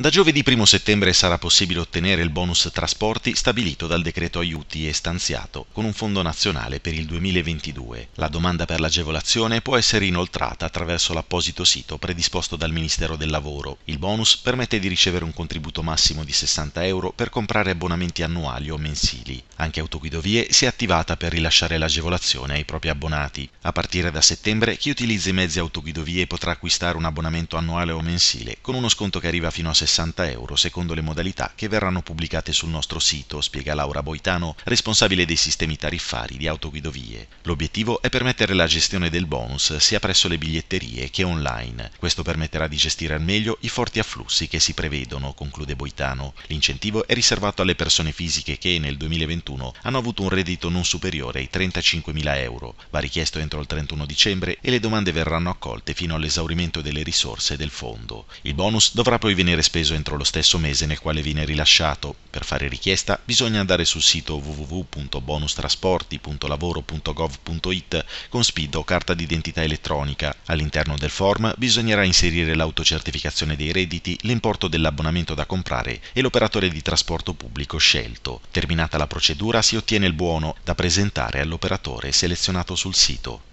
Da giovedì 1 settembre sarà possibile ottenere il bonus trasporti stabilito dal decreto aiuti e stanziato con un fondo nazionale per il 2022. La domanda per l'agevolazione può essere inoltrata attraverso l'apposito sito predisposto dal Ministero del Lavoro. Il bonus permette di ricevere un contributo massimo di 60 euro per comprare abbonamenti annuali o mensili. Anche Autoguidovie si è attivata per rilasciare l'agevolazione ai propri abbonati. A partire da settembre chi utilizza i mezzi Autoguidovie potrà acquistare un abbonamento annuale o mensile con uno sconto che arriva fino a 60 euro secondo le modalità che verranno pubblicate sul nostro sito, spiega Laura Boitano, responsabile dei sistemi tariffari di Autoguidovie. L'obiettivo è permettere la gestione del bonus sia presso le biglietterie che online. Questo permetterà di gestire al meglio i forti afflussi che si prevedono, conclude Boitano. L'incentivo è riservato alle persone fisiche che nel 2021 2021 hanno avuto un reddito non superiore ai 35.000 euro. Va richiesto entro il 31 dicembre e le domande verranno accolte fino all'esaurimento delle risorse del fondo. Il bonus dovrà poi venire speso entro lo stesso mese nel quale viene rilasciato. Per fare richiesta bisogna andare sul sito www.bonustrasporti.lavoro.gov.it con SPID o carta d'identità elettronica. All'interno del form bisognerà inserire l'autocertificazione dei redditi, l'importo dell'abbonamento da comprare e l'operatore di trasporto pubblico scelto. Terminata la procedura procedura si ottiene il buono da presentare all'operatore selezionato sul sito.